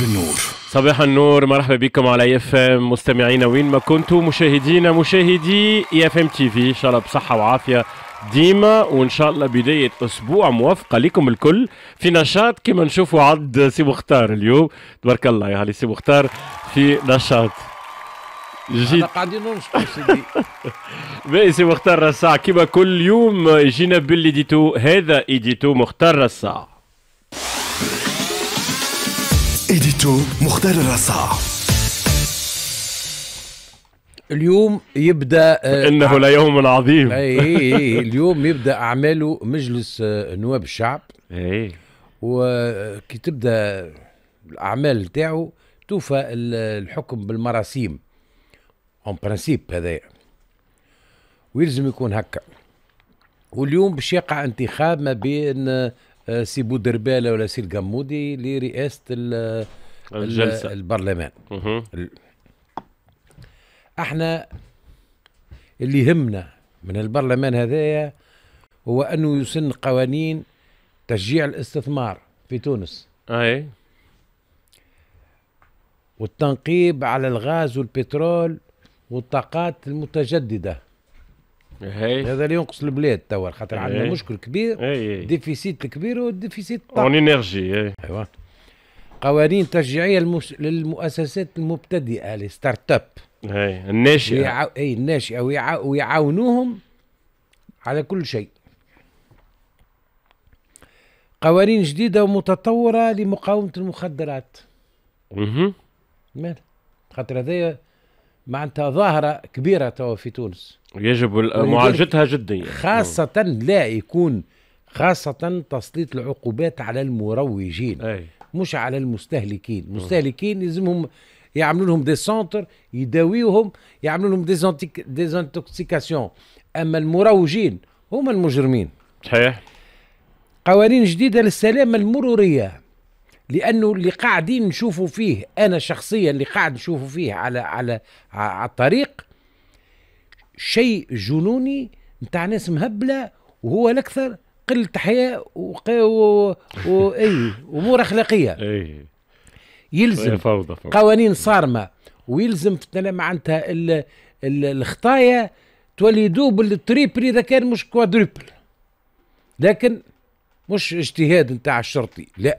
بالنور النور صباح النور مرحبا بكم على اف ام مستمعينا وين ما كنتوا مشاهدينا مشاهدي اي اف ام تي في ان شاء الله بصحه وعافيه ديما وان شاء الله بدايه اسبوع موفقه لكم الكل في نشاط كما نشوفوا عد سي مختار اليوم تبارك الله يا علي سي مختار في نشاط جيت قاعدين ننشطوا سيدي باهي سي مختار الساعه كما كل يوم جينا باللي ديتو هذا ايديتو مختار الساعه إديتو مختار الرصاع اليوم يبدا آه، انه ليوم عظيم اي, اي, اي اليوم يبدا اعماله مجلس آه، نواب الشعب اي وكي تبدا الاعمال تاعو توفى الحكم بالمراسيم اون برانسيب هذا ويلزم يكون هكا واليوم باش يقع انتخاب ما بين آه، آه، سي بودربالة ولا سي القمودي لرئاسة الجلسة البرلمان احنا اللي يهمنا من البرلمان هذايا هو انه يسن قوانين تشجيع الاستثمار في تونس اي والتنقيب على الغاز والبترول والطاقات المتجدده هذا اللي ينقص البلاد توا خاطر عندنا مشكل كبير ديفيسيت كبير وديفيسيت اون انرجي ايوا قوانين تشجيعيه للمش... للمؤسسات المبتدئه لي ستارت اب الناشئه ويع... اي الناشئه ويع... ويعاونوهم على كل شيء قوانين جديدة ومتطورة لمقاومة المخدرات. اها. مال خاطر هذايا معناتها ظاهرة كبيرة توا في تونس يجب معالجتها جديا يعني. خاصة لا يكون خاصة تسليط العقوبات على المروجين أي. مش على المستهلكين المستهلكين يلزمهم يعملوا لهم دي سونتر يداويوهم يعملوا لهم ديزانتوكسيكاسيون اما المروجين هما المجرمين صحيح قوانين جديدة للسلامة المرورية لانه اللي قاعدين نشوفوا فيه انا شخصيا اللي قاعد نشوفه فيه على على على الطريق شيء جنوني نتاع ناس مهبله وهو الاكثر قله حياه واي و... و... امور اخلاقيه اي يلزم فوضى فوضى. قوانين صارمه ويلزم معناتها الخطايا تولي دوبل تريبل اذا كان مش كوادريبل لكن مش اجتهاد نتاع الشرطي لا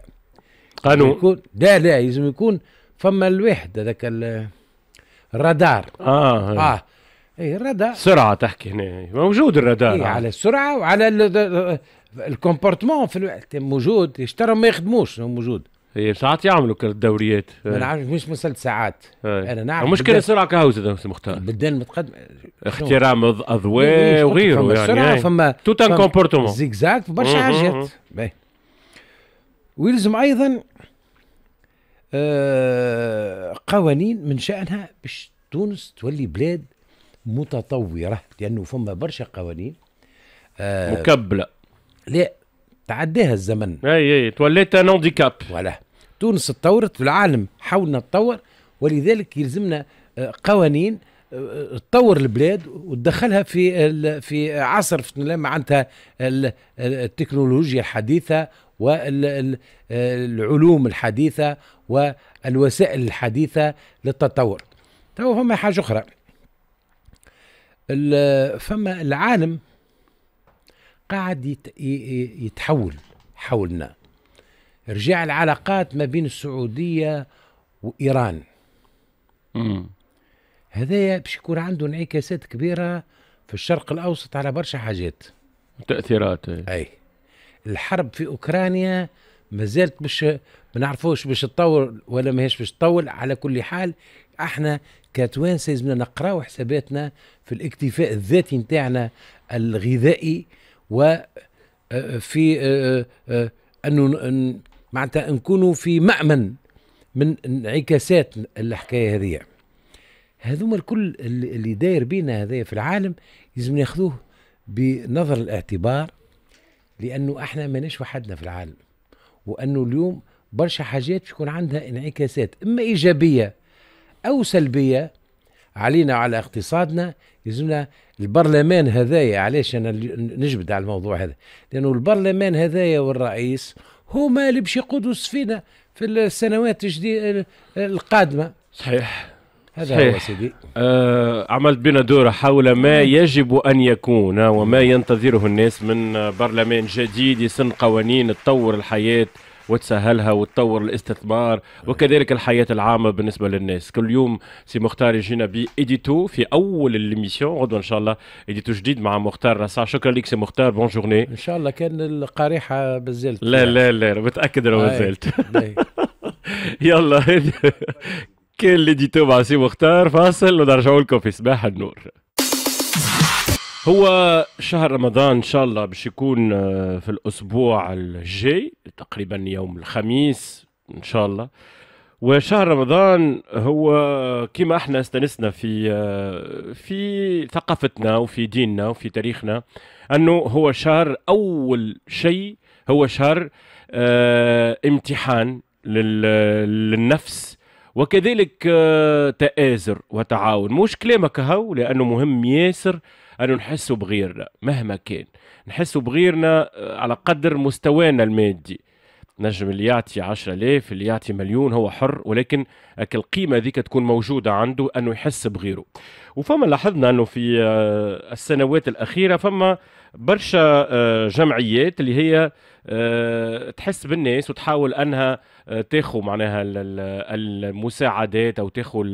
قانون يكون لا لا لازم يكون فما الواحد هذاك الرادار اه اه اي الرادار سرعه تحكي هنا موجود الرادار إيه على السرعه وعلى الكومبورتمون في الوقت موجود يشتروا ما يخدموش موجود هي ساعات يعملوا الدوريات ما نعرفش مش مسألة ساعات هي. انا نعرف مشكلة سرعة كهو زاد مختار بدان متقدم احترام اضواء وغيره يعني السرعة فما توت ان كومبورتمون زيكزاك برشا حاجات ويلزم ايضا آه، قوانين من شأنها باش تونس تولي بلاد متطورة لأنه فما برشا قوانين آه، مكبلة لا تعداها الزمن اي اي توليت ان هانديكاب فوالا تونس تطورت والعالم حاولنا نتطور ولذلك يلزمنا آه، قوانين تطور البلاد وتدخلها في في عصر معناتها التكنولوجيا الحديثه والعلوم آه، الحديثة والوسائل الحديثة للتطور تو فما حاجة أخرى فما العالم قاعد يتحول حولنا رجع العلاقات ما بين السعودية وإيران هذايا باش يكون عنده انعكاسات كبيرة في الشرق الأوسط على برشا حاجات تأثيرات أي الحرب في اوكرانيا ما زالت مش ما نعرفوش باش تطول ولا ماهيش باش تطول على كل حال احنا كتوانسه لازمنا نقراو حساباتنا في الاكتفاء الذاتي نتاعنا الغذائي و آه، آه، في آه، انه معناتها نكونوا في مامن من انعكاسات الحكايه هذه هذوما الكل اللي داير بينا هذايا في العالم لازم ناخذوه بنظر الاعتبار لانه احنا ماناش وحدنا في العالم وانه اليوم برشا حاجات بيكون عندها انعكاسات اما ايجابيه او سلبيه علينا على اقتصادنا يلزمنا البرلمان هذايا علاش انا نجبد على الموضوع هذا لانه البرلمان هذايا والرئيس هما اللي باش يقودوا السفينه في السنوات الجديده القادمه صحيح هذا صحيح. هو سيدي آه عملت بنا دورة حول ما يجب أن يكون وما ينتظره الناس من برلمان جديد يسن قوانين تطور الحياة وتسهلها وتطور الاستثمار وكذلك الحياة العامة بالنسبة للناس كل يوم سي مختار يجينا بإديتو في أول الميسيون غدوة إن شاء الله إديتو جديد مع مختار رسع شكرا لك سي مختار بون جورني إن شاء الله كان القريحة بزلت لا لا لا متأكد لو آه، بزلت إيه، إيه. يلا اللي مع سي مختار فاصل ونرجعوا لكم في صباح النور هو شهر رمضان ان شاء الله باش يكون آه، في الاسبوع الجاي تقريبا يوم الخميس ان شاء الله وشهر رمضان هو كما احنا استنسنا في آه، في ثقافتنا وفي ديننا وفي تاريخنا انه هو شهر اول شيء هو شهر آه، امتحان للنفس وكذلك آه، تآزر وتعاون مش كلامك هو لأنه مهم ياسر أنه نحس بغيرنا مهما كان نحس بغيرنا آه، على قدر مستوانا المادي نجم اللي يعطي 10000 اللي يعطي مليون هو حر ولكن القيمه ذيك تكون موجوده عنده انه يحس بغيره وفما لاحظنا انه في آه، السنوات الاخيره فما برشا آه، جمعيات اللي هي آه، تحس بالناس وتحاول انها آه، تاخو معناها المساعدات او تاخو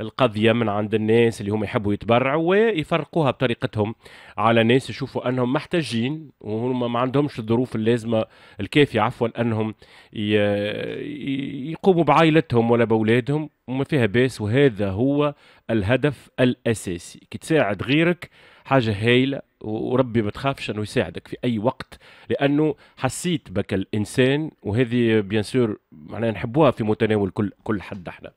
القضيه من عند الناس اللي هم يحبوا يتبرعوا ويفرقوها بطريقتهم على ناس يشوفوا انهم محتاجين وهم ما عندهمش الظروف اللازمه الكافيه عفوا انهم يقوموا بعائلتهم ولا باولادهم وما فيها باس وهذا هو الهدف الاساسي كي تساعد غيرك حاجه هايله وربي ما تخافش انه يساعدك في اي وقت لانه حسيت بك الانسان وهذه بيان سور معناها نحبوها في متناول كل كل حد احنا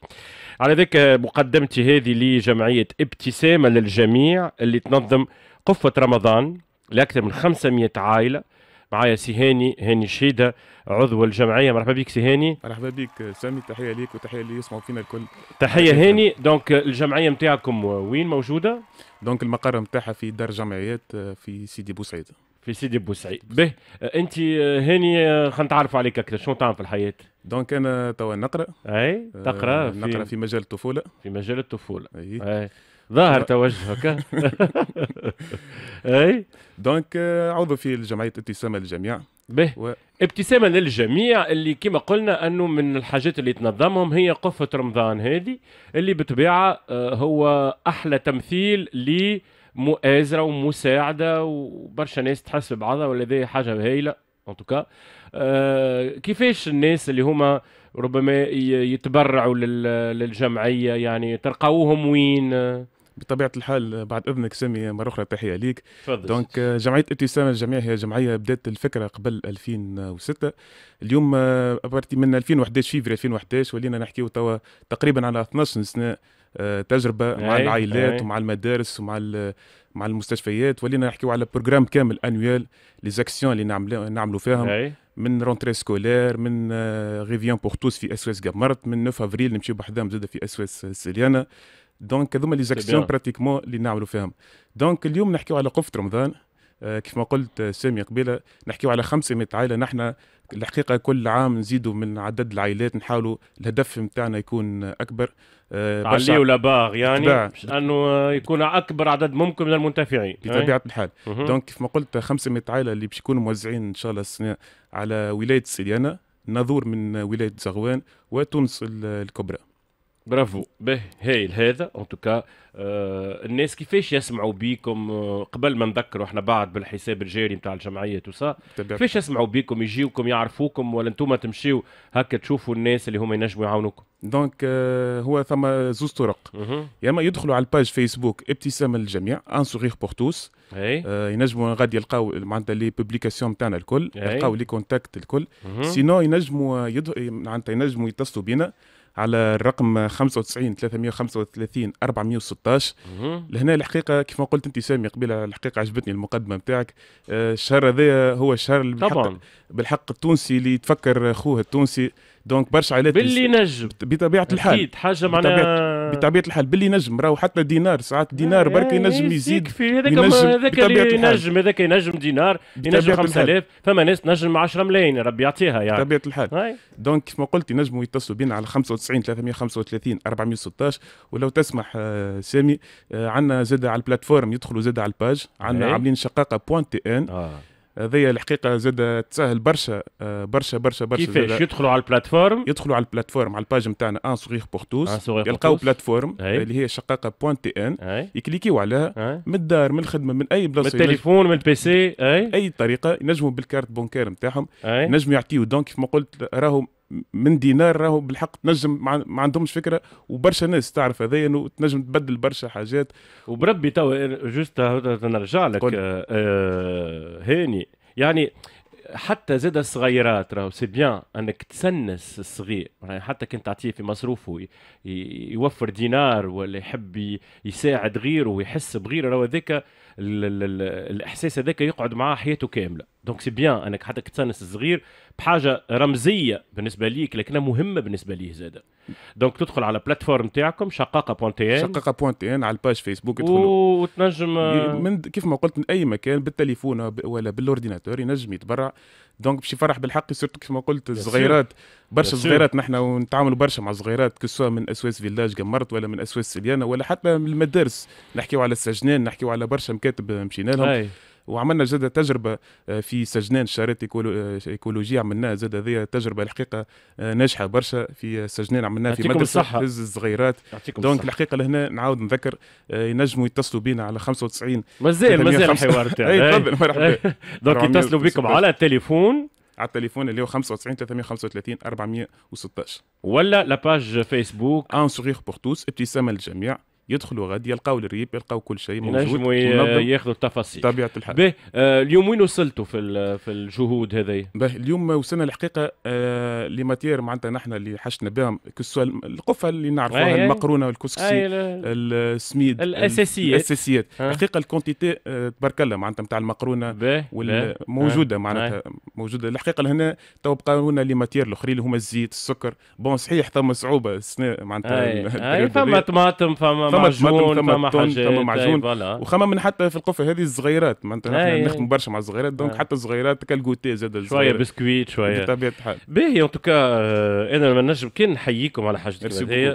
على ذلك مقدمتي هذه لجمعيه ابتسامه للجميع اللي تنظم قفه رمضان لاكثر من 500 عائله معايا سي هاني هاني شيده عضو الجمعيه مرحبا بك سي هاني مرحبا بك سامي تحيه ليك وتحيه اللي يسمعوا فينا الكل تحيه هاني دونك الجمعيه نتاعكم وين موجوده دونك المقر نتاعها في دار جمعيات آه، في سيدي بوسعيد في سيدي بوسعيد به آه، انت آه، هاني خلينا نتعرفوا عليك اكثر شنو تعمل في الحياه دونك انا توا نقرا اي تقرا في... نقرا في مجال الطفوله في مجال الطفوله اي, أي. ظاهر توجهك اي دونك آه، عضو في جمعيه ابتسامه للجميع به و... ابتسامه للجميع اللي كما قلنا انه من الحاجات اللي تنظمهم هي قفه رمضان هذه اللي بطبيعه آه، هو احلى تمثيل لمؤازره ومساعده وبرشا ناس تحس ببعضها ولا ذي حاجه هايله ان توكا آه كيفاش الناس اللي هما ربما يتبرعوا للجمعيه يعني تلقاوهم وين بطبيعه الحال بعد اذنك سامي مره اخرى تحيه ليك تفضل دونك جمعيه ابتسامه الجمعيه هي جمعيه بدات الفكره قبل 2006 اليوم آه، أبرتي من 2011 فيفري 2011 ولينا نحكي توا تقريبا على 12 سنه آه، تجربه مع العائلات ومع المدارس ومع مع المستشفيات ولينا نحكيو على بروجرام كامل انويال لي زاكسيون اللي نعملو نعملوا فيهم أي. من رونتري سكولير من ريفيون بور توس في اسواس قمرت من 9 افريل نمشيو بحذام زاده في اسواس سيليانا سليانه دونك هذوما لي زاكسيون براتيكمون اللي نعملوا فيهم دونك اليوم نحكيو على قفة رمضان آه كيف ما قلت آه، سامي قبيله نحكيو على 500 عائله نحن الحقيقه كل عام نزيدوا من عدد العائلات نحاولوا الهدف نتاعنا يكون اكبر آه لا باغ يعني باش انه يكون اكبر عدد ممكن من المنتفعين بطبيعه الحال دونك كيف ما قلت 500 عائله اللي باش يكونوا موزعين ان شاء الله السنه على ولايه السليانه ناظور من ولايه زغوان وتونس الكبرى برافو به هايل هذا ان توكا آه الناس كيفاش يسمعوا بيكم آه قبل ما نذكروا احنا بعد بالحساب الجاري نتاع الجمعيه وصا كيفاش يسمعوا بيكم يجيوكم يعرفوكم ولا انتم تمشيو هكا تشوفوا الناس اللي هما ينجموا يعاونوكم دونك آه هو ثم زوز طرق يا اما يدخلوا على الباج فيسبوك ابتسام للجميع ان سوغيغ بور توس آه ينجموا غادي يلقاو معناتها لي بوبليكاسيون نتاعنا الكل يلقاو لي كونتاكت الكل سينو ينجموا معناتها ينجموا يتصلوا بينا على الرقم 95 335 416 لهنا الحقيقه كيف ما قلت انت سامي قبيله الحقيقه عجبتني المقدمه نتاعك آه، الشهر هذا هو الشهر اللي بالحق طبعا بالحق التونسي اللي يتفكر خوه التونسي دونك برشا عائلات باللي نجم بطبيعه الحال اكيد حاجه معناها آه. بطبيعه الحال باللي ينجم راهو حتى دينار ساعات دينار آه، برك ينجم يزيد يكفي هذاك هذاك ينجم هذاك ينجم دينار ينجم 5000 فما ناس تنجم 10 ملايين ربي يعطيها يعني بطبيعه الحال دونك كيف ما قلت ينجموا يتصلوا بنا على 95 335 416 ولو تسمح آه، سامي عندنا زاده على البلاتفورم يدخلوا زاده على الباج عندنا إيه. عاملين شقاقه بوان تي ان هذايا الحقيقه زاد تسهل برشا برشا برشا برشا كيفاش يدخلوا على البلاتفورم يدخلوا على البلاتفورم على الباج نتاعنا ان صغير بور توس يلقاو بلاتفورم اللي هي شقاقه بوان تي ان يكليكيو عليها من الدار من الخدمه من اي بلاصه من التليفون من البي سي اي اي طريقه ينجموا بالكارت بونكير نتاعهم ينجموا يعطيو دونك كيف ما قلت راهم من دينار راهو بالحق تنجم ما عندهمش فكره وبرشا ناس تعرف هذايا انه تنجم تبدل برشا حاجات وبربي تو جوست نرجع لك آه،, آه هاني يعني حتى زاد الصغيرات راهو سي بيان انك تسنس الصغير يعني حتى كنت تعطيه في مصروفه يوفر دينار ولا يحب يساعد غيره ويحس بغيره راهو هذاك الاحساس هذاك يقعد معاه حياته كامله دونك سي بيان انك حتى كتسانس صغير بحاجه رمزيه بالنسبه ليك لكنها مهمه بالنسبه ليه زاده دونك تدخل على بلاتفورم تاعكم شقاقه بوان تي ان شقاقه بوان تي ان على الباج فيسبوك تدخل وتنجم من كيف ما قلت من اي مكان بالتليفون ولا بالاورديناتور ينجم يتبرع دونك باش يفرح بالحق صرت كما قلت الصغيرات برشا صغيرات نحن ونتعاملوا برشا مع صغيرات كسوا من اسواس فيلاج قمرت ولا من اسواس سليانه ولا حتى من المدارس نحكيو على السجنان نحكيو على برشا مكاتب مشينا لهم أي. وعملنا زادة تجربة آه، في سجنان شارات آه، ايكولوجي عملناها زادة هذه تجربة الحقيقة آه، ناجحة برشا في سجنان عملناها في مدرسة الصحة. الصغيرات دونك الحقيقة لهنا نعاود نذكر ينجموا يتصلوا بينا على 95 مازال مازال الحوار تاعي تفضل مرحبا دونك يتصلوا بكم على التليفون على التليفون اللي هو 95 335 416 ولا لاباج فيسبوك ان سوغيغ بور توس ابتسامه للجميع يدخلوا غد يلقاو الريب يلقاو كل شيء موجود ياخذوا التفاصيل طبيعه الحال به آه، اليوم وين وصلتوا في في الجهود هذه به اليوم وصلنا الحقيقه آه، لي ماتير معناتها نحن اللي حشنا بهم كسوال القفه اللي نعرفوها المقرونه والكسكسي السميد الاساسيات الاساسيات الحقيقه الكونتيتي آه، تبارك الله معناتها نتاع المقرونه موجوده معناتها موجوده الحقيقه لهنا تو بقاونا لنا ماتير الاخرين اللي هما الزيت السكر بون صحيح ثم صعوبه السنه معناتها فما طماطم فما ثم طماطم ثم طن ثم معجون طيب، وخمم من حتى في القفه هذه الصغيرات معناتها نخدم برشا مع الصغيرات دونك آه. حتى الصغيرات كالكوتي زاد شويه بسكويت شويه بطبيعه الحال باهي ان آه، توكا انا ما نجم كان نحييكم على حاجه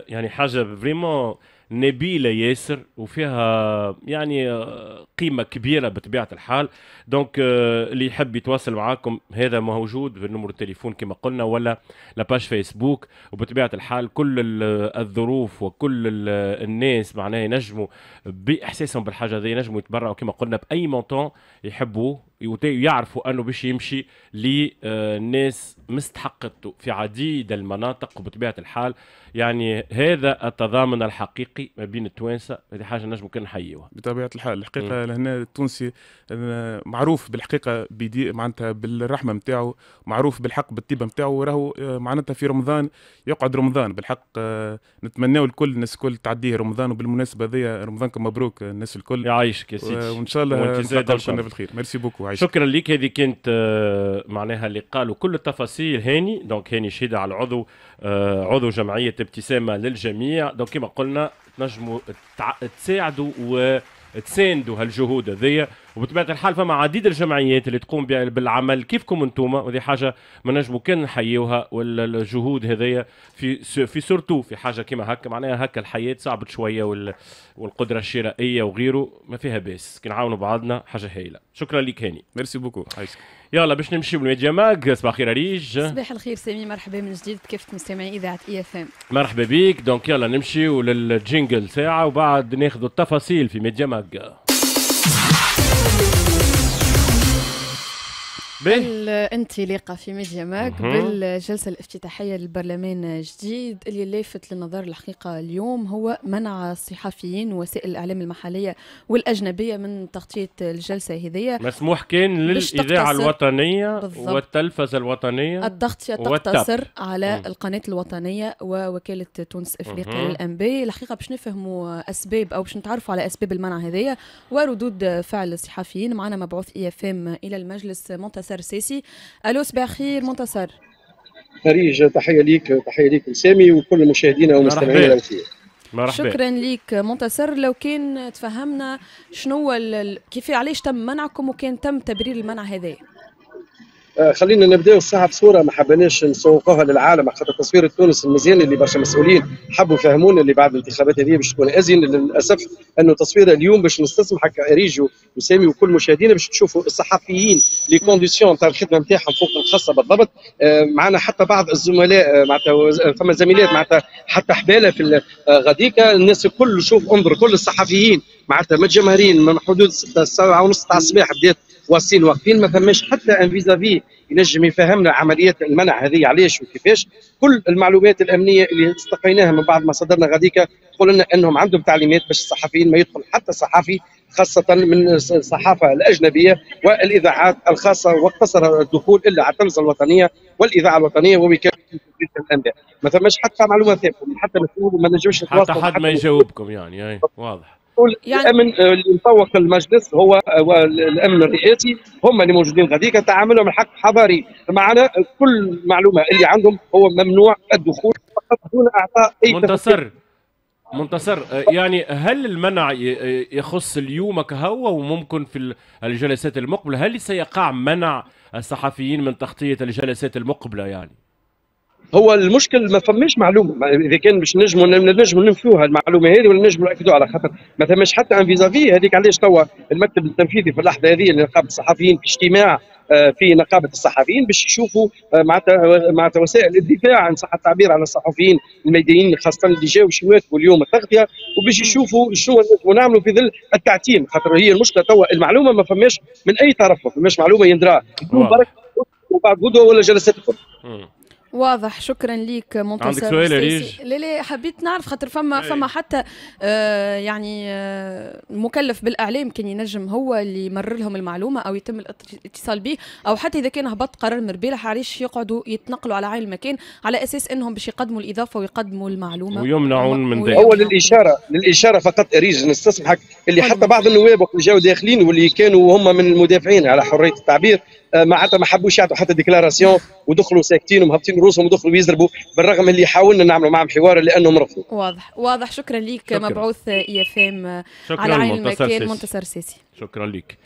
يعني حاجه فريمون نبيله ياسر وفيها يعني آه، قيمه كبيره بطبيعه الحال دونك آه، اللي يحب يتواصل معاكم هذا موجود بالنمر التليفون كما قلنا ولا لاباج فيسبوك وبطبيعه الحال كل آه، الظروف وكل الناس معناها ينجموا باحساسهم بالحاجه هذه ينجموا يتبرعوا كما قلنا باي مونطون يحبوه ويعرفوا انه باش يمشي لناس مستحقته في عديد المناطق وبطبيعه الحال يعني هذا التضامن الحقيقي ما بين التوانسه هذه حاجه نجم كان نحيوها بطبيعه الحال الحقيقه م. لهنا التونسي آه، معروف بالحقيقه بدي معناتها بالرحمه نتاعو معروف بالحق بالطيبه نتاعو راهو آه، معناتها في رمضان يقعد رمضان بالحق آه، نتمناو الكل الناس الكل تعديه رمضان وبالمناسبه هذيا رمضانكم مبروك الناس الكل يعيشك يا سيدي وان شاء الله وانت بالخير ميرسي بوكو موعد شكرا لك هذه كانت آه، معناها اللي قالوا كل التفاصيل هاني دونك هاني شهيدة على العضو آه، عضو جمعية ابتسامة للجميع دونك كما قلنا تنجموا تساعدوا وتساندوا هالجهود هذيا وبطبيعه الحال فما عديد الجمعيات اللي تقوم بالعمل كيفكم انتم ودي حاجه ما نجمو كان نحيوها والجهود هذيا في في سورتو في حاجه كيما هكا معناها هكا الحياه صعبت شويه والقدره الشرائيه وغيره ما فيها باس كي نعاونوا بعضنا حاجه هايله شكرا لك هاني ميرسي بوكو عايزك يلا باش نمشيو للميديا ماج صباح الخير ريج صباح الخير سامي مرحبا من جديد كيف مستمعي اذاعه اي اف ام مرحبا بيك دونك يلا نمشيو للجينجل ساعه وبعد ناخذ التفاصيل في ميديا ماج بالانطلاقه في ميديا ماك بالجلسه الافتتاحيه للبرلمان الجديد اللي لافت للنظر الحقيقه اليوم هو منع الصحفيين ووسائل الاعلام المحليه والاجنبيه من تغطيه الجلسه هذيا مسموح كان للاذاعه الوطنيه بالضبط. والتلفزه الوطنيه التغطيه تقتصر على مم. القناه الوطنيه ووكاله تونس افريقيا للانباء الحقيقه باش نفهموا اسباب او باش نتعرفوا على اسباب المنع هذية وردود فعل الصحفيين معنا مبعوث اي اف ام الى المجلس منتصر منتصر السيسي الو صباح الخير منتصر خريج تحيه ليك تحيه ليك لسامي وكل مشاهدينا ومستمعينا مرحبا شكرا ليك منتصر لو كان تفهمنا شنو كيف علاش تم منعكم وكان تم تبرير المنع هذا آه، خلينا نبداو الساعه بصوره ما حبيناش نسوقوها للعالم خاطر تصوير التونس المزيان اللي برشا مسؤولين حبوا يفهمونا اللي بعد الانتخابات هذه باش تكون ازين للاسف انه تصوير اليوم باش نستسمح كاريجو وسامي وكل مشاهدينا باش تشوفوا الصحفيين لي كونديسيون تاع الخدمه نتاعهم فوق الخاصه بالضبط آه، معنا حتى بعض الزملاء آه، معناتها فما زميلات معناتها حتى حباله في غاديكا الناس الكل شوف انظر كل الصحفيين معناتها متجمهرين من حدود الساعه ونص تاع الصباح بدات والصين واقفين ما ثماش حتى ان فيزافي ينجم يفهمنا عمليه المنع هذه علاش وكيفاش كل المعلومات الامنيه اللي استقيناها من بعد ما صدرنا غاديكا تقول لنا انهم عندهم تعليمات باش الصحفيين ما يدخل حتى صحفي خاصة من الصحافة الأجنبية والإذاعات الخاصة واقتصر الدخول إلا على التلفزة الوطنية والإذاعة الوطنية ووكالة الأنباء ما ثماش حتى معلومة ثابتة حتى مسؤول ما نجمش حتى حد ما يجاوبكم يعني واضح يعني الامن آه، اللي مسوق المجلس آه، هو الامن الرئاسي هم اللي موجودين غاديك تعاملهم الحق حضاري معنا كل معلومه اللي عندهم هو ممنوع الدخول فقط دون اعطاء اي منتصر تفكير. منتصر آه، يعني هل المنع يخص اليوم كهو وممكن في الجلسات المقبله هل سيقع منع الصحفيين من تغطيه الجلسات المقبله يعني هو المشكل ما فماش معلومه اذا كان باش نجموا نجموا ننفيوها المعلومه هذه ولا نجموا ناكدوا على خاطر ما فماش حتى ان فيزافي هذيك علاش توا المكتب التنفيذي في اللحظه هذه اللي نقابه الصحفيين في اجتماع آه، في نقابه الصحفيين باش يشوفوا آه، مع آه، مع وسائل الدفاع عن صحه التعبير على الصحفيين الميدانيين خاصه اللي جاوا باش يواكبوا اليوم التغطيه وباش يشوفوا شنو ونعملوا في ظل التعتيم خاطر هي المشكله توا المعلومه ما فماش من اي طرف ما فماش معلومه يندرى برك وبعد غدوه ولا جلستكم واضح شكرا لك منتصر عندك سؤال ريج لا لا حبيت نعرف خاطر فما أي. فما حتى آه يعني آه مكلف بالاعلام كان ينجم هو اللي يمرر لهم المعلومه او يتم الاتصال به او حتى اذا كان هبط قرار مربيلح علاش يقعدوا يتنقلوا على عين المكان على اساس انهم باش يقدموا الاضافه ويقدموا المعلومه ويمنعون من ذلك هو للاشاره للاشاره فقط ريج نستسمحك اللي حتى بعض النواب وقت جاوا داخلين واللي كانوا هم من المدافعين على حريه التعبير آه، معناتها ما حبوش يعطوا حتى ديكلاراسيون ودخلوا ساكتين ومهبطين رؤوسهم ودخلوا يضربوا بالرغم اللي حاولنا نعملوا معهم حوار لانهم رفضوا واضح واضح شكرا ليك مبعوث اي اف ام على عين المكان منتصر سيسي شكرا ليك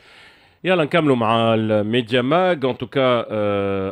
يلا نكملوا مع الميديا ماج ان توكا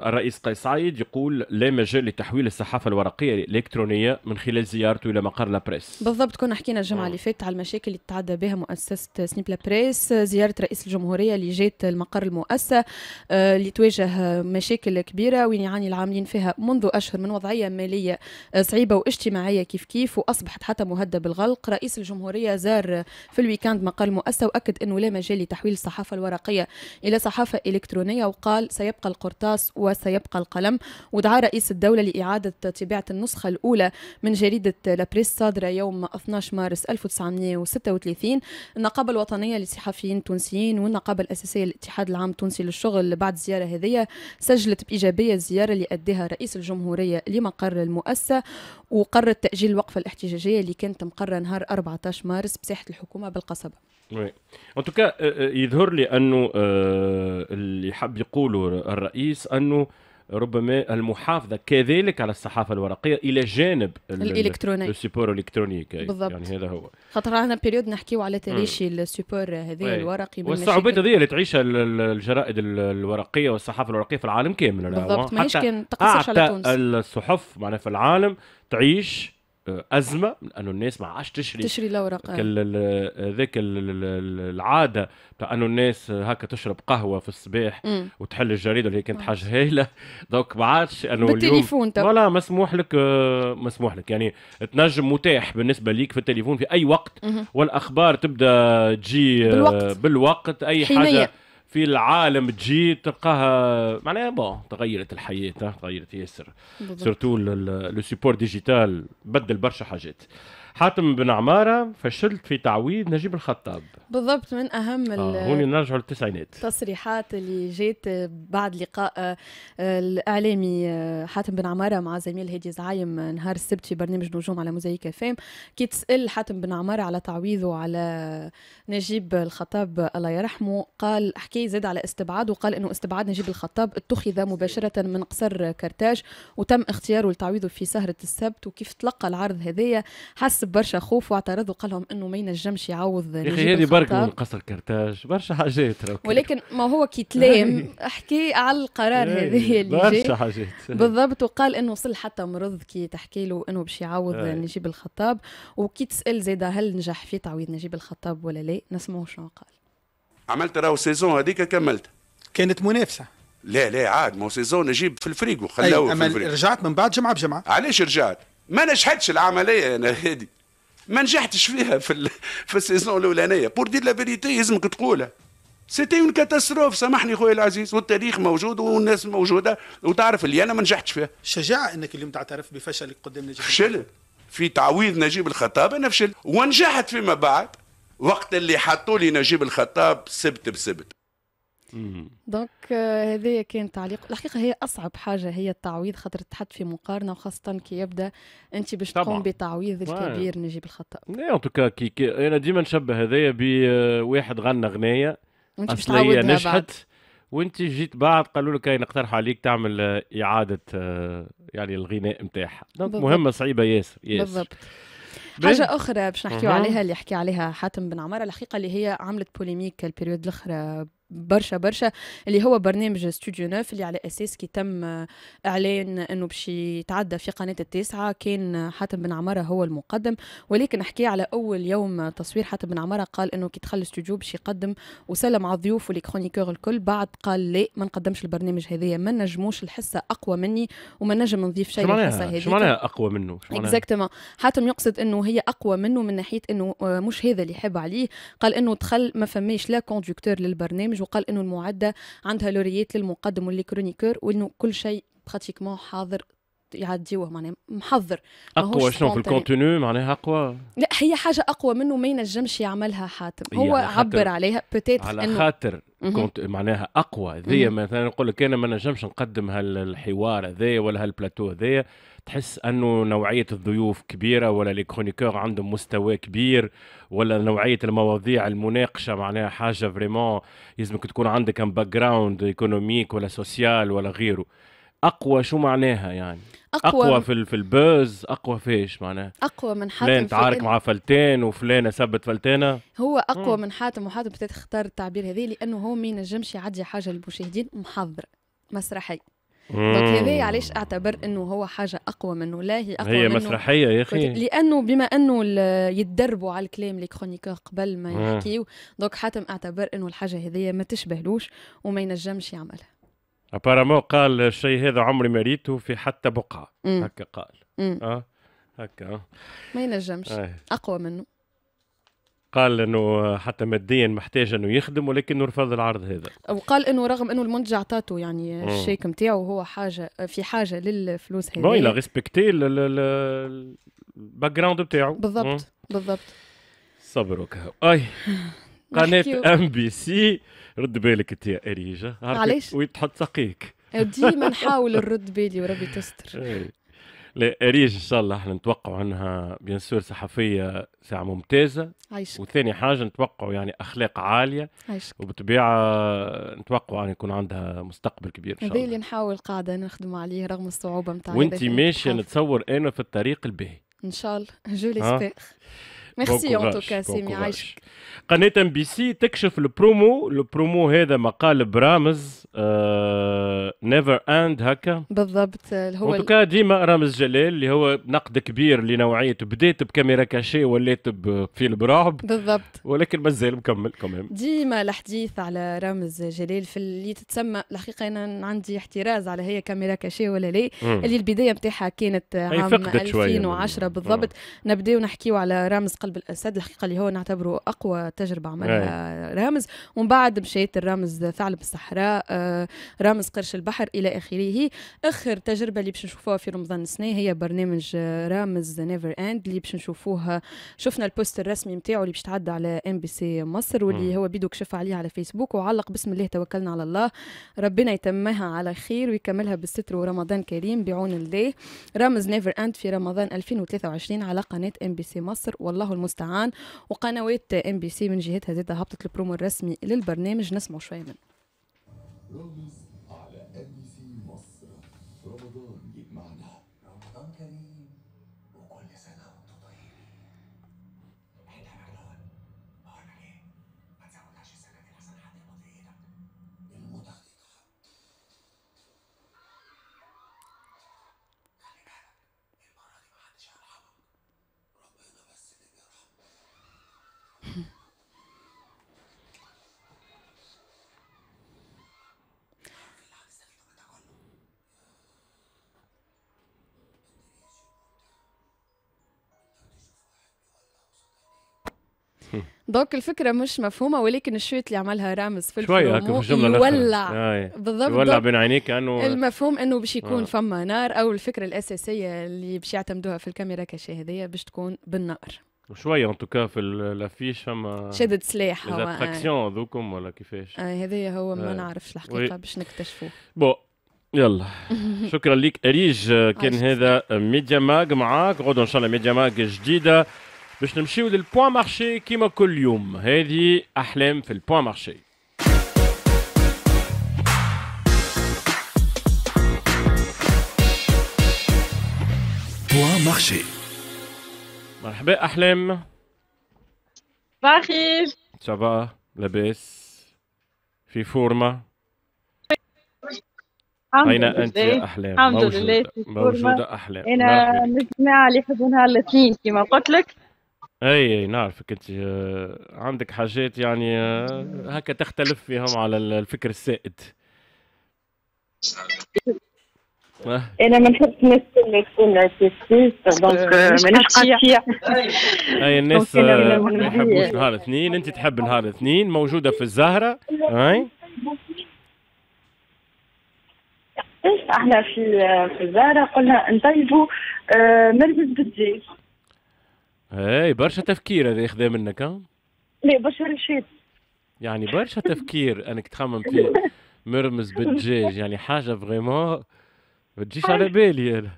الرئيس قيس سعيد يقول لا مجال لتحويل الصحافه الورقيه الالكترونيه من خلال زيارته الى مقر لابريس بالضبط كنا حكينا الجمعه اللي آه. فاتت على المشاكل اللي تعدى بها مؤسسه سنيب لابريس زياره رئيس الجمهوريه اللي جات المقر المؤسسه آه، اللي تواجه مشاكل كبيره وين يعاني العاملين فيها منذ اشهر من وضعيه ماليه آه، صعيبه واجتماعيه كيف كيف واصبحت حتى مهدده بالغلق رئيس الجمهوريه زار في الويكاند مقر المؤسسه واكد انه لا مجال لتحويل الصحافه الورقيه الصحفية إلى صحافة إلكترونية وقال سيبقى القرطاس وسيبقى القلم ودعا رئيس الدولة لإعادة طباعة النسخة الأولى من جريدة لابريس صادرة يوم 12 مارس 1936 النقابة الوطنية للصحفيين التونسيين والنقابة الأساسية للاتحاد العام التونسي للشغل بعد الزيارة هذه سجلت بإيجابية الزيارة اللي أديها رئيس الجمهورية لمقر المؤسسة وقرر تأجيل الوقفة الاحتجاجية اللي كانت مقررة نهار 14 مارس بساحة الحكومة بالقصبة وي ان توكا يظهر لي انه اللي حاب يقوله الرئيس انه ربما المحافظه كذلك على الصحافه الورقيه الى جانب الالكتروني السيبور الالكتروني بالضبط يعني هذا هو خاطر راهنا بيريود نحكيو على تلاشي السيبور هذا الورقي والصعوبات هذه اللي تعيشها الجرائد الورقيه والصحافه الورقيه في العالم كامل بالضبط ماهيش كان تقصرش على تونس الصحف معناها في العالم تعيش آه، ازمه لانه انه الناس ما عادش تشري تشري الاوراق آه. ذاك العاده تاع انه الناس هكا تشرب قهوه في الصباح مم. وتحل الجريده اللي كانت حاجه هايله دوك ما عادش انه بالتليفون ولا مسموح لك آه، مسموح لك يعني تنجم متاح بالنسبه ليك في التليفون في اي وقت مم. والاخبار تبدا تجي بالوقت, بالوقت اي حينية. حاجه في العالم تجي تلقاها معناها بون تغيرت الحياه تغيرت ياسر سورتو لو سيبور ديجيتال بدل برشا حاجات حاتم بن عماره فشلت في تعويض نجيب الخطاب بالضبط من اهم آه هون نرجع للتسعينات التصريحات اللي جات بعد لقاء آه، الاعلامي آه، حاتم بن عماره مع زميل هادي زعايم آه، نهار السبت في برنامج نجوم على موزايكا فام كي تسال حاتم بن عماره على تعويضه على نجيب الخطاب الله يرحمه قال حكي زاد على استبعاده وقال انه استبعاد نجيب الخطاب اتخذ مباشره من قصر كرتاج وتم اختياره لتعويضه في سهره السبت وكيف تلقى العرض هذايا حس برشا خوف واعترض وقال لهم انه ما ينجمش يعوض يا اخي هذه بركه من قصر كرتاج برشا حاجات ولكن ما هو كي تلام إيه، احكي على القرار إيه، هذا اللي برشا حاجات بالضبط وقال انه وصل حتى مرض كي تحكي له انه باش يعوض إيه. نجيب الخطاب وكي تسال زاده هل نجح في تعويض نجيب الخطاب ولا لا نسمعوا شنو قال عملت راهو السيزون هذيك كملت كانت منافسه لا لا عاد ما سيزون نجيب في الفريق وخلاوه في الفريق رجعت من بعد جمعه بجمعه علاش رجعت ما نجحتش العمليه انا هادي ما نجحتش فيها في ال... في السيزون الاولانيه بور دي لا فيريتي لازمك تقولها سيتي اون كاتاستروف سامحني خويا العزيز والتاريخ موجود والناس موجوده وتعرف اللي انا ما نجحتش فيها شجاعه انك اليوم تعترف بفشلك قدام نجيب فشلت في تعويض نجيب الخطاب انا فشلت ونجحت فيما بعد وقت اللي حطوا لي نجيب الخطاب سبت بسبت دونك آه، هذايا كان تعليق الحقيقه هي اصعب حاجه هي التعويض خاطر تحط في مقارنه وخاصه كي يبدا انت باش تقوم بتعويض الكبير نجيب الخطا اي ان توكا كي, انا ديما نشبه هذايا بواحد آه، غنى غنايه اصليه نجحت وانت جيت بعد قالوا لك نقترح عليك تعمل آه، اعاده يعني الغناء نتاعها دونك مهمه صعيبه ياسر ياسر بالضبط حاجه اخرى باش نحكيو عليها اللي حكي عليها حاتم بن عماره الحقيقه اللي هي عملت بوليميك البيريود الاخرى برشا برشا اللي هو برنامج ستوديو نوف اللي على اساس كي تم اعلان انه باش يتعدى في قناه التاسعه كان حاتم بن عماره هو المقدم ولكن احكي على اول يوم تصوير حاتم بن عماره قال انه كي دخل الاستوديو باش يقدم وسلم على الضيوف والكرونيكور الكل بعد قال لا ما نقدمش البرنامج هذايا ما نجموش الحصه اقوى مني وما نجم نضيف شيء للحصه هذه شو معناها اقوى منه اكزاكتومون حاتم يقصد انه هي اقوى منه من ناحيه انه مش هذا اللي حاب عليه قال انه دخل ما فماش لا كوندكتور للبرنامج البرنامج وقال انه المعده عندها لوريات للمقدم كرونيكور وانه كل شيء براتيكمون حاضر يعديوه معناها محضر اقوى شنو في الكونتينو معناها اقوى لا هي حاجه اقوى منه ما ينجمش يعملها حاتم هو يعني عبر عليها بوتيت على إنه... خاطر كنت معناها اقوى ذي مثلا نقول لك انا ما نجمش نقدم هالحوار ذي ولا هالبلاتو ذي تحس انه نوعيه الضيوف كبيره ولا لي كرونيكور عندهم مستوى كبير ولا نوعيه المواضيع المناقشه معناها حاجه فريمون يلزمك تكون عندك ان باك جراوند ايكونوميك ولا سوسيال ولا غيره اقوى شو معناها يعني اقوى, أقوى في في البوز اقوى في ايش معناها اقوى من حاتم فلان تعارك مع فلتان وفلانه سبت فلتانه هو اقوى مم. من حاتم وحاتم اختار التعبير هذي لانه هو ما ينجمش يعدي حاجه للمشاهدين محضر مسرحي دونك هذا علاش اعتبر انه هو حاجه اقوى منه لا هي اقوى هي منه مسرحيه يا اخي لانه بما انه يتدربوا على الكلام لي كرونيكور قبل ما يحكيو دونك حاتم اعتبر انه الحاجه هذه ما تشبهلوش وما ينجمش يعملها ابارامون قال الشيء هذا عمري ما ريته في حتى بقعه هكا قال اه هكا ما ينجمش آه. اقوى منه قال انه حتى ماديا محتاج انه يخدم ولكنه رفض العرض هذا وقال انه رغم انه المنتج عطاته يعني الشيك نتاعو هو حاجه في حاجه للفلوس هذه بون لا ريسبكتي الباك جراوند نتاعو بالضبط بالضبط صبرك اي قناه ام بي سي رد بالك انت يا اريجه علاش وين تحط ديما نحاول نرد بالي وربي تستر لا اريج ان شاء الله احنا نتوقعوا انها بيان سور صحفيه ساعه ممتازه عايشك. وثاني حاجه نتوقعوا يعني اخلاق عاليه عايشك. وبالطبيعه نتوقعوا ان يعني يكون عندها مستقبل كبير ان شاء الله هذا اللي نحاول قاعده نخدم عليه رغم الصعوبه نتاع وانت ماشيه نتصور انا في الطريق الباهي ان شاء الله جو ليسبيغ ميرسي ان توكا سي عايشك قناة ام بي سي تكشف البرومو البرومو هذا مقال برامز نيفر آه، اند هكا بالضبط هو توكا ديما رامز جلال اللي هو نقد كبير لنوعية بدات بكاميرا كاشي وليت بفيلم رعب بالضبط ولكن مازال مكمل كمان ديما الحديث على رامز جلال في اللي تتسمى الحقيقة أنا عندي احتراز على هي كاميرا كاشي ولا لا اللي البداية نتاعها كانت عام 2010 بالضبط نبداو نحكيو على رامز قلب الاسد الحقيقه اللي هو نعتبره اقوى تجربه عملها أي. رامز ومن بعد مشيت الرامز ثعلب الصحراء آه، رامز قرش البحر الى اخره اخر تجربه اللي باش نشوفوها في رمضان السنه هي برنامج آه، رامز نيفر اند اللي باش نشوفوها شفنا البوست الرسمي نتاعو اللي باش تعدى على ام بي سي مصر واللي م. هو بيدو كشف عليه على فيسبوك وعلق بسم الله توكلنا على الله ربنا يتمها على خير ويكملها بالستر ورمضان كريم بعون الله رامز نيفر اند في رمضان 2023 على قناه ام بي سي مصر والله المستعان وقنوات ام بي سي من جهتها زاد هبطت البرومو الرسمي للبرنامج نسمعوا شويه منه على ام بي سي مصر رمضان يجمعنا رمضان كريم دونك الفكره مش مفهومه ولكن الشوت اللي عملها رامز في شويه هكا في الجمله يولع بالضبط يولع بين عينيك كانه المفهوم انه باش يكون آه. فما نار او الفكره الاساسيه اللي باش يعتمدوها في الكاميرا كشاهديه باش تكون بالنار شوية ان توكا في الافيش فما شدد سلاح هو اتراكسيون آه. ذوكم ولا كيفاش؟ آه هذايا هو ما آه. نعرفش الحقيقة باش نكتشفوه بو يلا شكرا لك اريج آه، كان هذا ميديا ماج معاك غدو ان شاء الله ميديا ماج جديده باش نمشيو للبوان مارشي كيما كل يوم هذه احلام في البوان مارشي بوان مارشي مرحبا احلام بخير سافا لاباس في فورما أين انت يا احلام الحمد لله موجوده احلام انا نسمع اللي يحبونها الاثنين كما قلت لك اي اي نعرفك انت آه، عندك حاجات يعني آه، هكا تختلف فيهم على الفكر السائد آه. انا ما نحبش الناس اللي تكون ارتستيست دونك مانيش قاسيه اي الناس ما يحبوش نهار اثنين انت تحب نهار اثنين موجوده في الزهره اي احنا في في الزهره قلنا نطيبوا مرقز بالدجاج اي برشا تفكير هذا يخدم منك ها لا برشا رشيد يعني برشا تفكير انك تخمم في مرمز بالدجاج يعني حاجه فريمون ما تجيش على بالي انا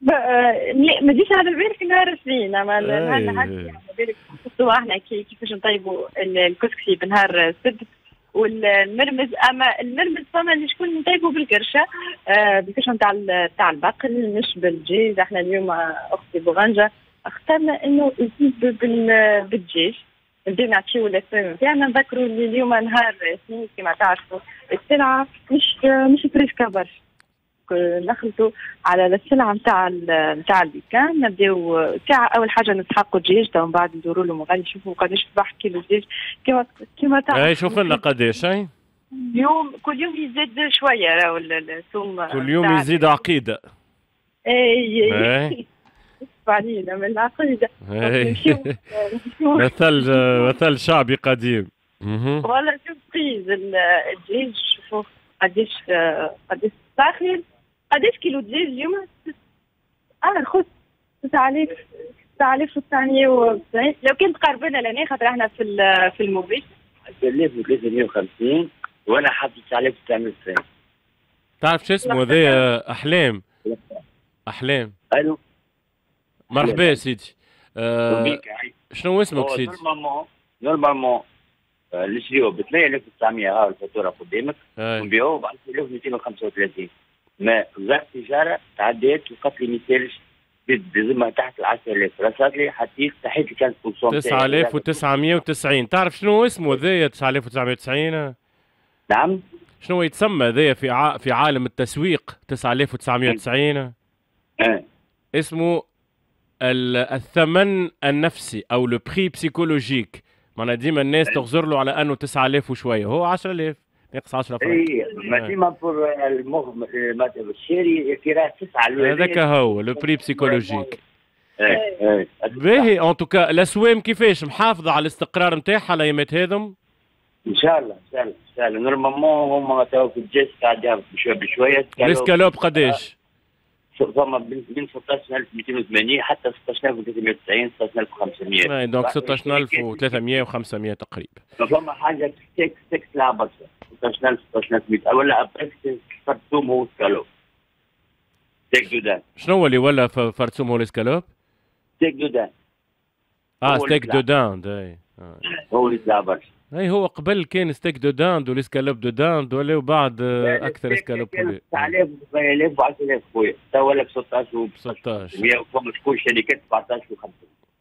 لا ما تجيش على بالك نهار الاثنين اما نهار على يعني بالك احنا كيفاش نطيبوا الكسكسي بنهار السبت والمرمز اما المرمز فما اللي شكون نطيبوا بالكرشه آه، بالكرشه نتاع نتاع البقر مش بالدجاج احنا اليوم اختي بوغنجه اخترنا انه نزيد بالدجاج بدينا نعطيو الاسامي نتاعنا نذكروا اللي اليوم نهار سنين كما تعرفوا السلعه مش مش فريسكا برشا نخلطوا على السلعه نتاع نتاع البيكان نبداو ساعه اول حاجه نسحقوا الدجاج من بعد ندوروا له مغلي نشوفوا قداش صباح كيلو الدجاج كما كما تعرفوا اي شوف لنا قداش اي اليوم كل يوم يزيد شويه راهو الثوم كل يوم يزيد عقيده اي, أي. علينا من العقيده إيه. مثل مثل شعبي قديم والله شوف قيز الدجاج شوف قديش قديش تاخذ قديش كيلو دجاج اليوم انا خذ 9000 9690 لو كنت قربنا لنا خاطر احنا في في الموبيل 3350 وانا حاطط 9690 تعرف شو اسمه هذايا احلام احلام الو مرحبا آه، يا سيدي شنو اسمك سيدي؟ نورمالمون نورمالمون شريوه آه، ب 8900 ها الفاتوره قدامك ونبيعوه ب 1235 ما وزاره التجاره تعديت وقالت لي ما يسالش بذمة تحت ال 10000 صار لي حطيت تحت ال 15% 9990 تعرف شنو اسمه نعم. هذا 9990 نعم شنو يتسمى هذا في ع... في عالم التسويق 9990 إيه. اسمه الثمن النفسي او لو بري بسيكولوجيك معناها ديما الناس تغزر له على انه 9000 وشويه هو 10000 ناقص 10 فرنك اي ما آه. ديما بور المغم الشاري في راس 9000 هذاك هو لو بري بسيكولوجيك باهي ان توكا الاسوام كيفاش محافظه على الاستقرار نتاعها الايامات هذم؟ ان شاء الله ان شاء الله ان شاء الله نورمالمون هما تو في الجيش قاعد بشويه بشويه الاسكالوب قداش؟ ثم من 16280 حتى 16390 16500 اي دونك 16300 و500 تقريبا فما حاجه تكس تكس لعبه 16000 16300 ولا فرسوم هو سكالوب تيك دودان شنو هو اللي ولا فرسوم هو سكالوب؟ تيك دودان اه ستيك دودان هو اللي تلعب آه. برشا اي هو قبل كان ستيك دو داند والاسكالوب دو داند ولا وبعد آه، يعني اكثر اسكالوب كان 9000 و و10000 خويا توا ولا ب 16 و 16 فما شكون شركات 17 و 50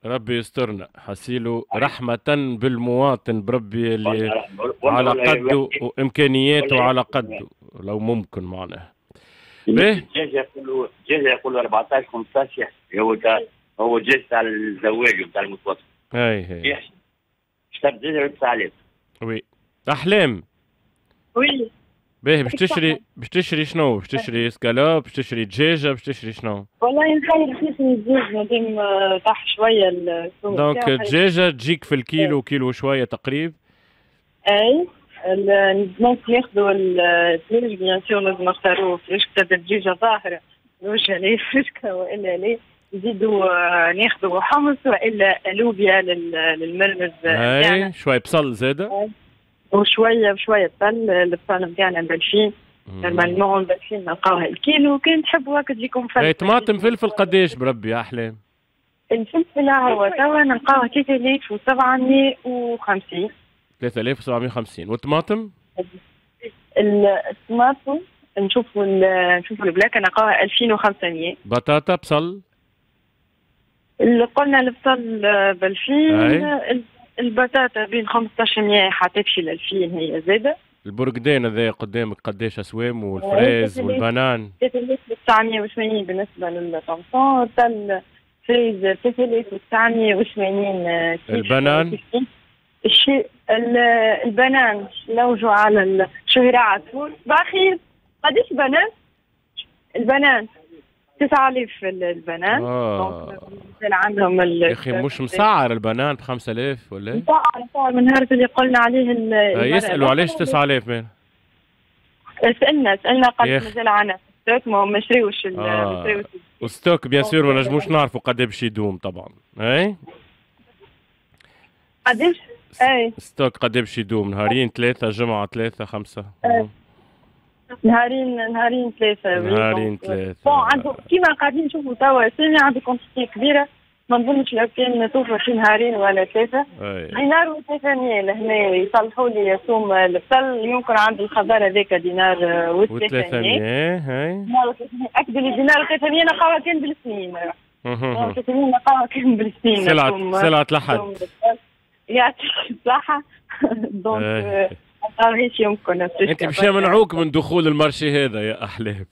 ربي يسترنا حسيلو أيوة. رحمة بالمواطن بربي اللي على قده وامكانياته على قده لو ممكن معناه به إيه؟ الدجاجة يقول الدجاجة يقول 14 15 يحسب هو هو جاز على الزواج بتاع المتوسط اي اي وي أحلام. وي باهي باش تشري باش تشري شنو؟ باش تشري سكالوب، باش تشري دجاجة، باش تشري شنو؟ والله نخير باش نشري دجاج مادام آه، طاح شوية دونك نعم. دجاجة تجيك في الكيلو كيلو شوية تقريب. اي دونك ياخذوا الفريش بيان سور لازم نختاروا فريش تاع الدجاجة ظاهرة. واش عليه فريشكة والا ليه؟ نزيدوا آه، ناخذوا حمص والا لوبيا للمرمز آه، اي شوي بصل زاده وشويه بشويه بصل البصل نتاعنا مبلشين نورمالمون مبلشين نلقاوها الكيلو كان تحبوا هكا تجيكم فلفل طماطم فلفل قداش بربي يا احلام الفلفل هو توا نلقاوه 3750 3750 والطماطم؟ الطماطم نشوفوا نشوفوا البلاكه نلقاوها 2500 بطاطا بصل اللي قلنا البصل آه، بالفين البطاطا بين 15 100 حتمشي 2000 هي زاده البرقدان هذا قدامك قداش اسوام آه، والفريز والبنان 3980 بالنسبه للطونطون تل فريز 980 آه، البنان الشيء البنان لوجو على شهراء باخير باخي قداش بنان البنان 9000 البنان آه. Euh, عندهم يا اخي مش مسعر البنان ب 5000 ولا إيه؟ مسعر مسعر من نهار اللي قلنا عليه آه، يسالوا علاش 9000 سالنا سالنا قال مازال عندنا الستوك ما شريوش آه. الستوك بيان سور ما نجموش يعني نعرفوا قد إيه باش يدوم طبعا اي قداش اي ستوك قد إيه. باش يدوم نهارين ثلاثه جمعه ثلاثه خمسه أي. آه. نهارين نهارين ثلاثة نهارين ثلاثة بون عندو كيما قاعدين نشوفوا توا سامي عنده كونتيتي كبيرة ما نظنش لو كان توفى شي نهارين ولا ثلاثة دينار وثلاثة لهنا يصلحوا لي يصوم البطل يمكن عند الخبر هذاك دينار وثلاثة هاي أكد لي دينار وثلاثة أنا نلقاوها كان بالسنين ثلاثة كان بالسنين سلعة سلعة لحد يعطيك الصحة دونك مش يمكن انت مش منعوك من دخول المرشي هذا يا احلام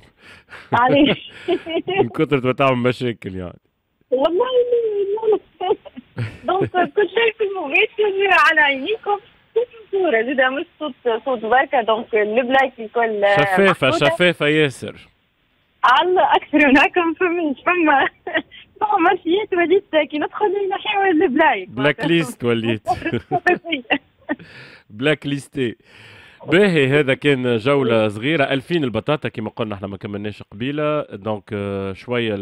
معليش من كثر ما تعمل مشاكل يعني والله دونك كل شيء في المغيث على عينيكم صورة جدا مش صوت صوت بركة دونك البلايك الكل شفافة شفافة ياسر على اكثر من هكا ما فماش فما فما مارشيات وليت كي ندخل نحيو البلايك بلاك ليست وليت بلاك ليستي باهي هذا كان جولة صغيرة 2000 البطاطا كما قلنا احنا ما كملناش قبيلة دونك آه، شوية آه،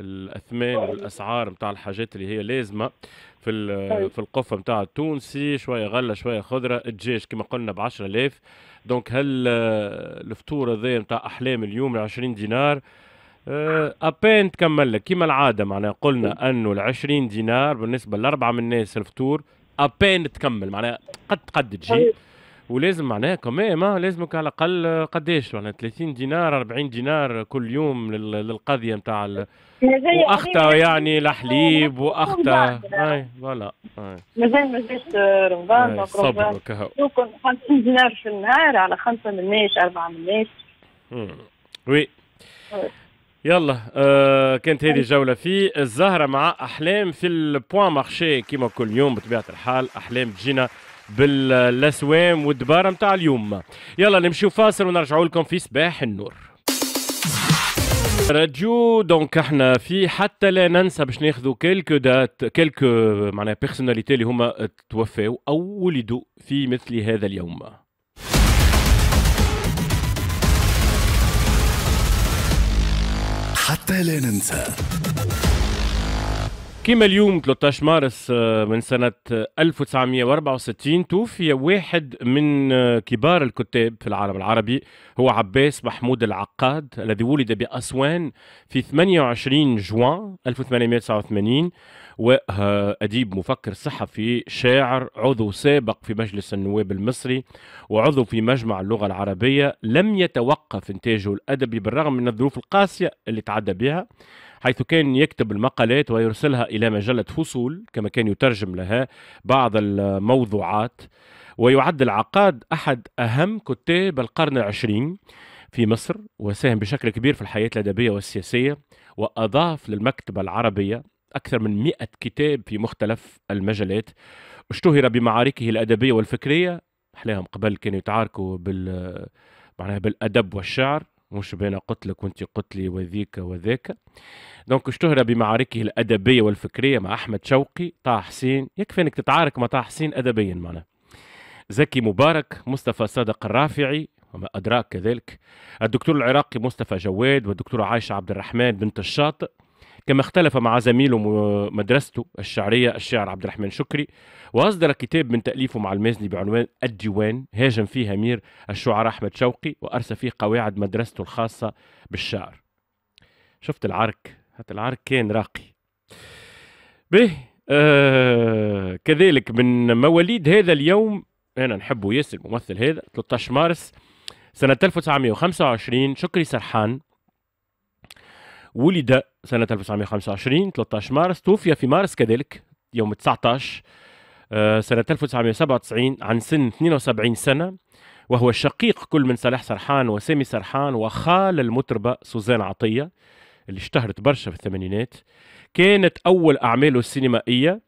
الأثمان والأسعار نتاع الحاجات اللي هي لازمة في آه، طيب. في القفة نتاع التونسي شوية غلة شوية خضرة الدجاج كما قلنا ب 10000 دونك هل الفطور هذا نتاع أحلام اليوم 20 دينار أبين تكمل لك كما العادة معناها قلنا أنه ال 20 دينار بالنسبة لأربعة من الناس الفطور ابين تكمل معناها قد قد تجي ولازم معناها كمان لازمك على الاقل قداش معناها 30 دينار 40 دينار كل يوم للقضيه نتاع واختا يعني الحليب واختا اي فوالا مازال ما جاش رمضان صبر 50 دينار في النهار على خمسه مناش اربعه مناش وي يلا آه كانت هذه جولة في الزهرة مع أحلام في البوان مارشي كيما كل يوم بطبيعة الحال أحلام تجينا بالأسوام والدبارة متاع اليوم يلا نمشيو فاصل ونرجعو لكم في صباح النور راديو دونك احنا في حتى لا ننسى باش ناخذوا كيلكو دات كيلكو معناها بيرسوناليتي اللي هما توفاو او ولدوا في مثل هذا اليوم حتى لا ننسى كما اليوم 13 مارس آه، من سنة 1964 توفي واحد من آه، كبار الكتاب في العالم العربي هو عباس محمود العقاد الذي ولد بأسوان في 28 جوان 1889 وأديب مفكر صحفي شاعر عضو سابق في مجلس النواب المصري وعضو في مجمع اللغة العربية لم يتوقف إنتاجه الأدبي بالرغم من الظروف القاسية اللي تعدى بها حيث كان يكتب المقالات ويرسلها إلى مجلة فصول كما كان يترجم لها بعض الموضوعات ويعد العقاد أحد أهم كتاب القرن العشرين في مصر وساهم بشكل كبير في الحياة الأدبية والسياسية وأضاف للمكتبة العربية أكثر من 100 كتاب في مختلف المجالات اشتهر بمعاركه الأدبية والفكرية أحلاهم قبل كانوا يتعاركوا بال معناها بالأدب والشعر مش بين قلت لك وانت قلت لي وذيك وذاك دونك اشتهر بمعاركه الأدبية والفكرية مع أحمد شوقي طه حسين يكفي أنك تتعارك مع طه حسين أدبيا معناها زكي مبارك مصطفى صادق الرافعي وما أدراك كذلك الدكتور العراقي مصطفى جواد والدكتورة عائشة عبد الرحمن بنت الشاطئ كما اختلف مع زميله مدرسته الشعرية الشاعر عبد الرحمن شكري وأصدر كتاب من تأليفه مع المازني بعنوان الديوان هاجم فيه أمير الشعراء أحمد شوقي وأرسى فيه قواعد مدرسته الخاصة بالشعر شفت العرك حتى العرك كان راقي به آه كذلك من مواليد هذا اليوم أنا نحبه ياسر الممثل هذا 13 مارس سنة 1925 شكري سرحان ولد سنة 1925 13 مارس توفي في مارس كذلك يوم 19 آه، سنة 1997 عن سن 72 سنة وهو الشقيق كل من صلاح سرحان وسامي سرحان وخال المطربة سوزان عطية اللي اشتهرت برشا في الثمانينات كانت أول أعماله السينمائية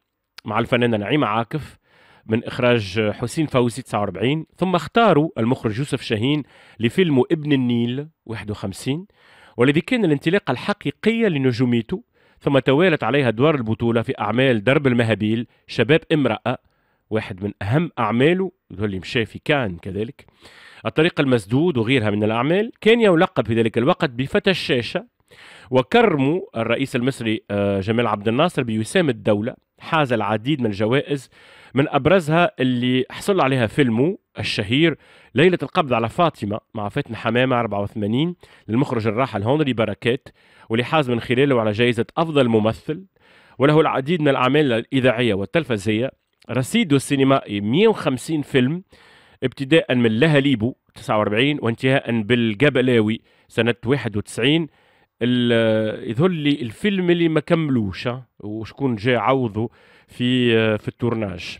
مع الفنانة نعيمة عاكف من إخراج حسين فوزي 49 ثم اختاروا المخرج يوسف شاهين لفيلمه ابن النيل 51 والذي كان الانطلاقة الحقيقية لنجوميته ثم توالت عليها أدوار البطولة في أعمال درب المهابيل شباب امرأة واحد من أهم أعماله اللي مشى في كان كذلك الطريق المسدود وغيرها من الأعمال كان يلقب في ذلك الوقت بفتى الشاشة وكرموا الرئيس المصري آه، جمال عبد الناصر بوسام الدولة حاز العديد من الجوائز من أبرزها اللي حصل عليها فيلمه الشهير ليلة القبض على فاطمة مع فتن حمامة 84 للمخرج الراحل هونري بركات واللي حاز من خلاله على جائزة أفضل ممثل وله العديد من الأعمال الإذاعية والتلفزية رصيده السينمائي 150 فيلم ابتداء من لهاليبو 49 وانتهاء بالجبلاوي سنة 91 يظهر لي الفيلم اللي ما كملوش وشكون جاء عوضه في في التورناج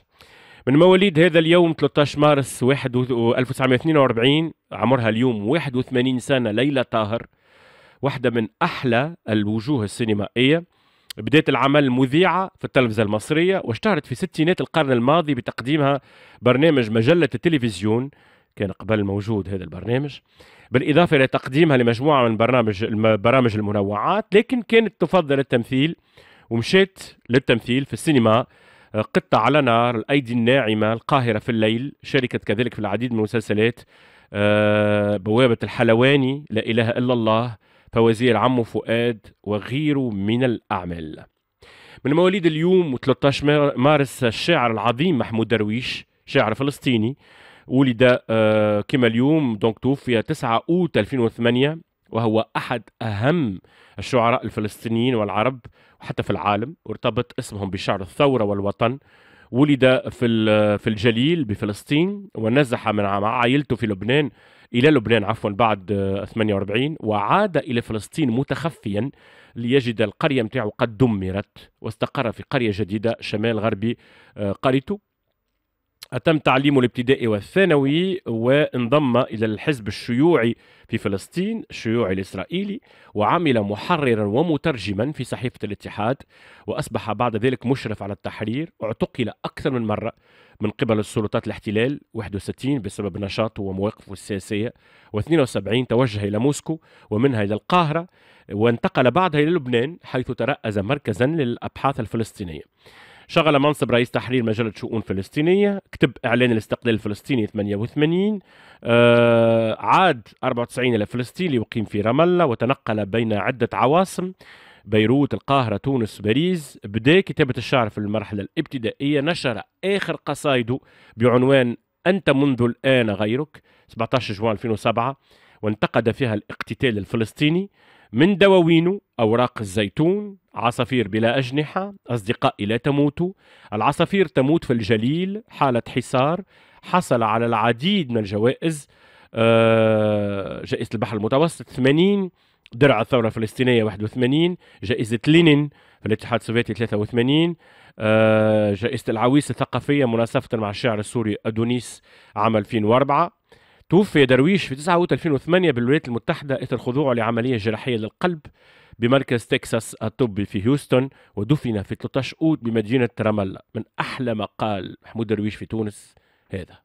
من مواليد هذا اليوم 13 مارس 1942 عمرها اليوم 81 سنة ليلى طاهر واحدة من أحلى الوجوه السينمائية بدأت العمل مذيعة في التلفزة المصرية واشتهرت في ستينات القرن الماضي بتقديمها برنامج مجلة التلفزيون كان قبل موجود هذا البرنامج بالإضافة إلى تقديمها لمجموعة من برامج برامج المنوعات لكن كانت تفضل التمثيل ومشيت للتمثيل في السينما قطة على نار الأيدي الناعمة القاهرة في الليل شاركت كذلك في العديد من المسلسلات آه، بوابة الحلواني لا إله إلا الله فوزير عمو فؤاد وغيره من الأعمال من مواليد اليوم 13 مارس الشاعر العظيم محمود درويش شاعر فلسطيني ولد آه، كما اليوم دونك توفي 9 اوت 2008 وهو أحد أهم الشعراء الفلسطينيين والعرب وحتى في العالم ارتبط اسمهم بشعر الثورة والوطن ولد في في الجليل بفلسطين ونزح من مع عائلته في لبنان إلى لبنان عفوا بعد 48 وعاد إلى فلسطين متخفيا ليجد القرية نتاعو قد دمرت واستقر في قرية جديدة شمال غربي آه، قريته أتم تعليمه الابتدائي والثانوي وانضم إلى الحزب الشيوعي في فلسطين الشيوعي الإسرائيلي وعمل محررا ومترجما في صحيفة الاتحاد وأصبح بعد ذلك مشرف على التحرير اعتقل أكثر من مرة من قبل السلطات الاحتلال 61 بسبب نشاطه ومواقفه السياسية و72 توجه إلى موسكو ومنها إلى القاهرة وانتقل بعدها إلى لبنان حيث ترأس مركزا للأبحاث الفلسطينية شغل منصب رئيس تحرير مجلة شؤون فلسطينية كتب إعلان الاستقلال الفلسطيني 88 آه عاد 94 إلى فلسطين ليقيم في رام الله وتنقل بين عدة عواصم بيروت القاهرة تونس باريس بدا كتابة الشعر في المرحلة الابتدائية نشر آخر قصائده بعنوان أنت منذ الآن غيرك 17 جوان 2007 وانتقد فيها الاقتتال الفلسطيني من دواوينه أوراق الزيتون عصافير بلا أجنحة أصدقائي لا تموتوا العصافير تموت في الجليل حالة حصار حصل على العديد من الجوائز آه، جائزة البحر المتوسط 80 درع الثورة الفلسطينية 81 جائزة لينين في الاتحاد السوفيتي 83 آه، جائزة العويس الثقافية مناسبة مع الشاعر السوري أدونيس عام 2004 توفي درويش في 9 اوت 2008 بالولايات المتحدة إثر خضوعه لعملية جراحية للقلب بمركز تكساس الطبي في هيوستن ودفن في 13 أوت بمدينة رام من أحلى مقال محمود درويش في تونس هذا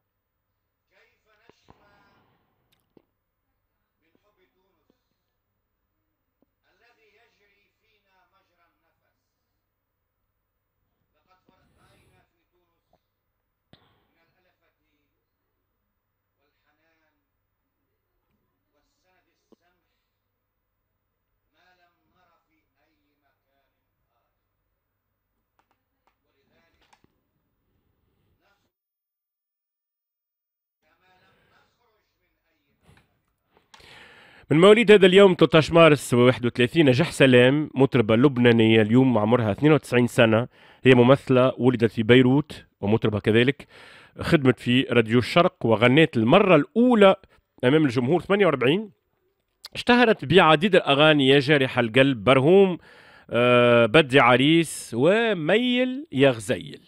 من مواليد هذا اليوم 13 مارس 31 نجاح سلام مطربة لبنانية اليوم عمرها 92 سنة هي ممثلة ولدت في بيروت ومطربة كذلك خدمت في راديو الشرق وغنت المرة الأولى أمام الجمهور 48 اشتهرت بعديد الأغاني يا جارح القلب برهوم أه بدي عريس وميل يا غزيل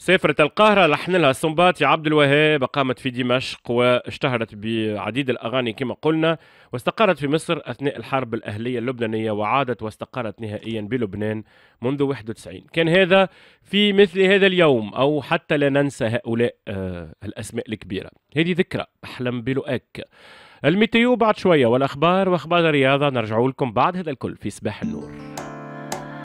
سافرت القاهرة لحن لها السنباطي عبد الوهاب قامت في دمشق واشتهرت بعديد الأغاني كما قلنا واستقرت في مصر أثناء الحرب الأهلية اللبنانية وعادت واستقرت نهائيا بلبنان منذ 91 كان هذا في مثل هذا اليوم أو حتى لا ننسى هؤلاء آه الأسماء الكبيرة هذه ذكرى أحلم بلؤك الميتيو بعد شوية والأخبار وأخبار الرياضة نرجعوا لكم بعد هذا الكل في صباح النور